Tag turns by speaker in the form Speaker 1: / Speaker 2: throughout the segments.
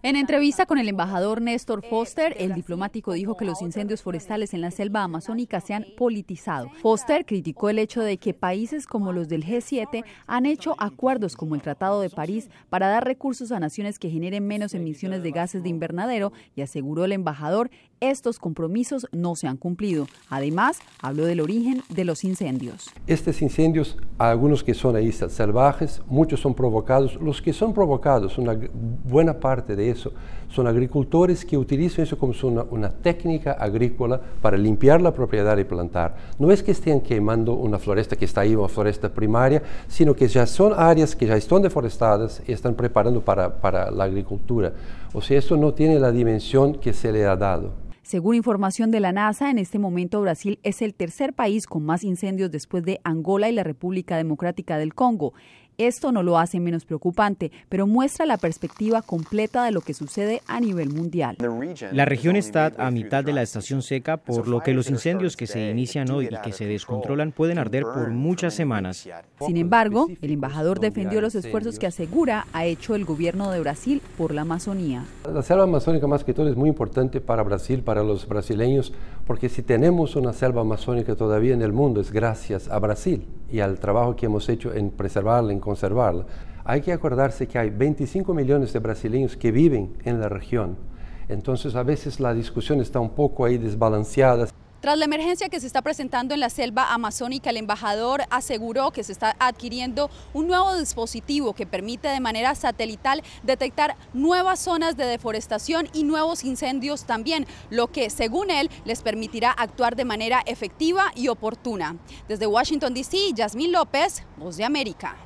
Speaker 1: En entrevista con el embajador Néstor Foster, el diplomático dijo que los incendios forestales en la selva amazónica se han politizado. Foster criticó el hecho de que países como los del G7 han hecho acuerdos como el Tratado de París para dar recursos a naciones que generen menos emisiones de gases de invernadero y aseguró el embajador estos compromisos no se han cumplido. Además, habló del origen de los incendios.
Speaker 2: Estos incendios, algunos que son ahí salvajes, muchos son provocados. Los que son provocados, una buena parte de eso, son agricultores que utilizan eso como una, técnica agrícola para limpiar la propiedad y plantar. No es que estén quemando una floresta que está ahí, una floresta primaria, sino que ya son áreas que ya están deforestadas y están preparando para, la agricultura. O sea, eso no tiene la dimensión que se le ha dado.
Speaker 1: Según información de la NASA, en este momento Brasil es el tercer país con más incendios después de Angola y la República Democrática del Congo. Esto no lo hace menos preocupante, pero muestra la perspectiva completa de lo que sucede a nivel mundial. La región está a mitad de la estación seca, por lo que los incendios que se inician hoy y que se descontrolan pueden arder por muchas semanas. Sin embargo, el embajador defendió los esfuerzos que asegura ha hecho el gobierno de Brasil por la Amazonía.
Speaker 2: La selva amazónica más que todo es muy importante para Brasil, para los brasileños, porque si tenemos una selva amazónica todavía en el mundo es gracias a Brasil y al trabajo que hemos hecho en preservarla, en conservarla. Hay que acordarse que hay 25 millones de brasileños que viven en la región. Entonces a veces la discusión está un poco ahí desbalanceada.
Speaker 1: Tras la emergencia que se está presentando en la selva amazónica, el embajador aseguró que se está adquiriendo un nuevo dispositivo que permite de manera satelital detectar nuevas zonas de deforestación y nuevos incendios también, lo que, según él, les permitirá actuar de manera efectiva y oportuna. Desde Washington, D.C., Yasmín López, Voz de América.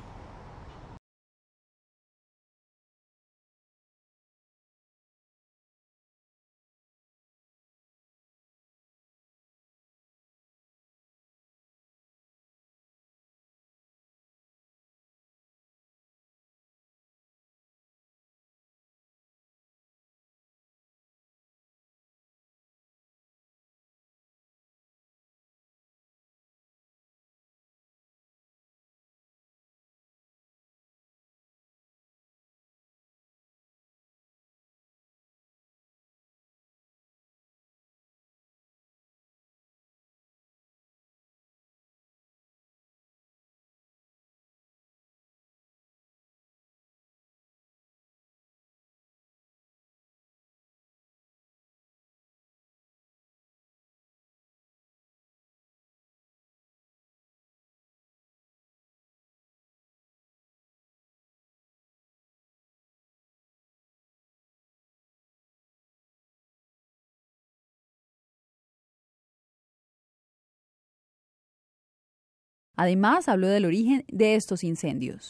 Speaker 1: Además, habló del origen de estos incendios.